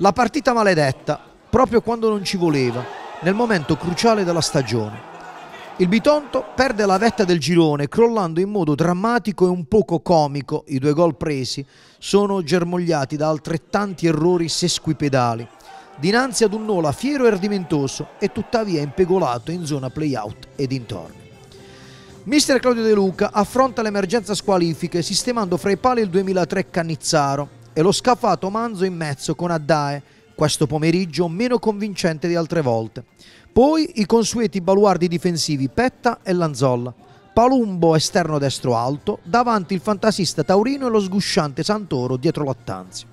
La partita maledetta, proprio quando non ci voleva, nel momento cruciale della stagione. Il Bitonto perde la vetta del girone crollando in modo drammatico e un poco comico. I due gol presi sono germogliati da altrettanti errori sesquipedali. Dinanzi ad un Nola fiero e ardimentoso e tuttavia impegolato in zona play-out e dintorni. Mister Claudio De Luca affronta l'emergenza squalifiche sistemando fra i pali il 2003 Cannizzaro, e lo scafato Manzo in mezzo con Addae, questo pomeriggio meno convincente di altre volte. Poi i consueti baluardi difensivi Petta e Lanzolla. Palumbo esterno destro alto, davanti il fantasista Taurino e lo sgusciante Santoro dietro Lattanzio.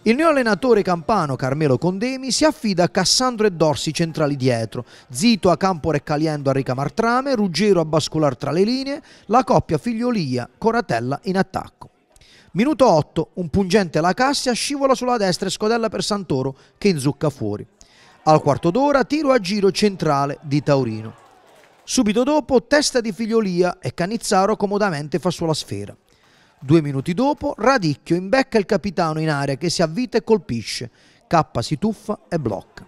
Il neo allenatore campano Carmelo Condemi si affida a Cassandro e Dorsi centrali dietro, Zito a campo recaliendo a ricamartrame, Ruggero a bascolare tra le linee, la coppia Figliolia-Coratella in attacco. Minuto 8, un pungente alla Cassia scivola sulla destra e scodella per Santoro che inzucca fuori. Al quarto d'ora tiro a giro centrale di Taurino. Subito dopo testa di Figliolia e Cannizzaro comodamente fa sulla sfera. Due minuti dopo Radicchio imbecca il capitano in aria che si avvita e colpisce. K si tuffa e blocca.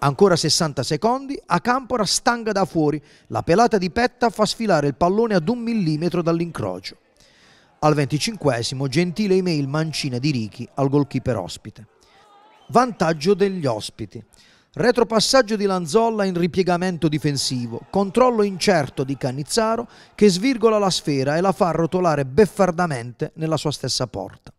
Ancora 60 secondi, Acampora stanga da fuori. La pelata di Petta fa sfilare il pallone ad un millimetro dall'incrocio. Al 25 gentile email mancina di Ricky al golkeeper ospite. Vantaggio degli ospiti. Retropassaggio di Lanzolla in ripiegamento difensivo, controllo incerto di Cannizzaro che svirgola la sfera e la fa rotolare beffardamente nella sua stessa porta.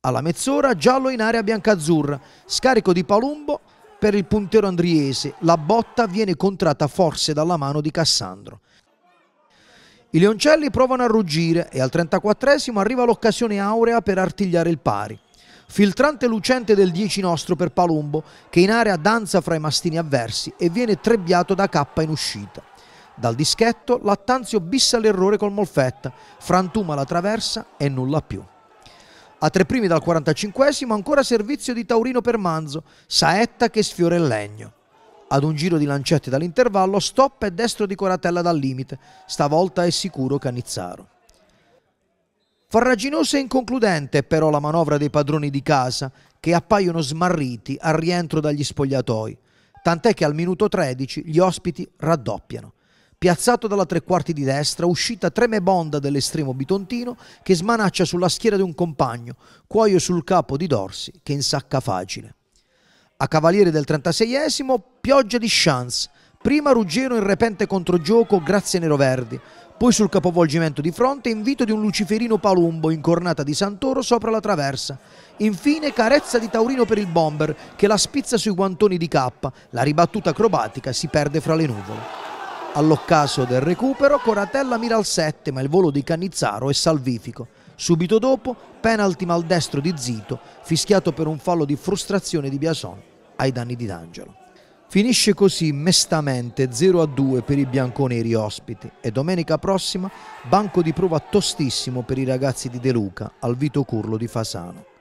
Alla mezz'ora giallo in area biancazzurra, scarico di Palumbo per il puntero andriese, la botta viene contrata forse dalla mano di Cassandro. I leoncelli provano a ruggire e al 34esimo arriva l'occasione aurea per artigliare il pari. Filtrante lucente del 10 nostro per Palumbo che in area danza fra i mastini avversi e viene trebbiato da K in uscita. Dal dischetto Lattanzio bissa l'errore col Molfetta, frantuma la traversa e nulla più. A tre primi dal 45esimo ancora servizio di Taurino per Manzo, Saetta che sfiora il legno. Ad un giro di lancette dall'intervallo, stop e destro di Coratella dal limite. Stavolta è sicuro Canizzaro. Farraginosa e inconcludente però la manovra dei padroni di casa, che appaiono smarriti al rientro dagli spogliatoi. Tant'è che al minuto 13 gli ospiti raddoppiano piazzato dalla tre quarti di destra, uscita tremebonda dell'estremo bitontino che smanaccia sulla schiena di un compagno, cuoio sul capo di Dorsi che insacca facile. A cavaliere del 36esimo, pioggia di chance. Prima Ruggero in repente controgioco grazie a Nero Verdi. Poi sul capovolgimento di fronte invito di un luciferino palumbo in cornata di Santoro sopra la traversa. Infine carezza di Taurino per il bomber che la spizza sui guantoni di K. La ribattuta acrobatica si perde fra le nuvole. All'occaso del recupero Coratella mira al 7 ma il volo di Cannizzaro è salvifico. Subito dopo penalti maldestro di Zito fischiato per un fallo di frustrazione di Biasone ai danni di D'Angelo. Finisce così mestamente 0-2 per i bianconeri ospiti e domenica prossima banco di prova tostissimo per i ragazzi di De Luca al Vito Curlo di Fasano.